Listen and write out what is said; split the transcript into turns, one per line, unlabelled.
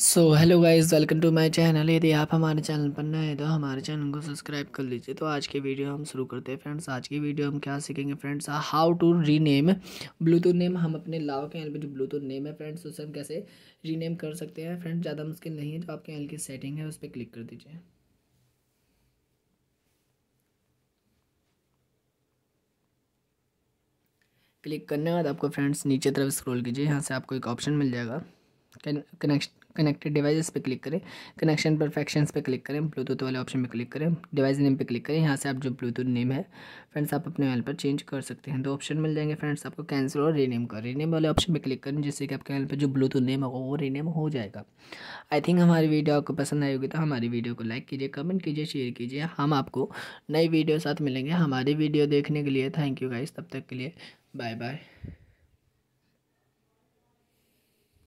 so hello guys welcome to my channel यदि आप हमारे चैनल पर नए हैं तो हमारे चैनल को सब्सक्राइब कर लीजिए तो आज की वीडियो हम शुरू करते हैं फ्रेंड्स आज की वीडियो हम क्या सीखेंगे friends how to rename Bluetooth name हम अपने लाओ के एल पे जो ब्लूटूथ नेम है फ्रेंड्स उसे हम कैसे रीनेम कर सकते हैं फ्रेंड्स ज़्यादा मुश्किल नहीं है जो आपके एल की सेटिंग है उस पर क्लिक कर दीजिए क्लिक करने के बाद आपको फ्रेंड्स नीचे तरफ स्क्रोल कीजिए यहाँ से आपको एक ऑप्शन मिल जाएगा कनेक्शन कनेक्टेड डिवाइसेस पे क्लिक करें कनेक्शन परफेक्शन पे क्लिक करें ब्लूटूथ वाले ऑप्शन पे क्लिक करें डिवाइस नेम पे क्लिक करें यहाँ से आप जो ब्लूटूथ नेम है फ्रेंड्स आप अपने मोबाइल पर चेंज कर सकते हैं दो ऑप्शन मिल जाएंगे फ्रेंड्स आपको कैंसिल और रीनेम कर रीनेम वाले ऑप्शन पर क्लिक करें जिससे कि आपके मोबाइल पर जो ब्लूटूथ नेम होगा वो रीनेम हो जाएगा आई थिंक हमारी वीडियो आपको पसंद आई होगी तो हमारी वीडियो को लाइक कीजिए कमेंट कीजिए शेयर कीजिए हम आपको नई वीडियो साथ मिलेंगे हमारी वीडियो देखने के लिए थैंक यू गाइस तब तक के लिए बाय बाय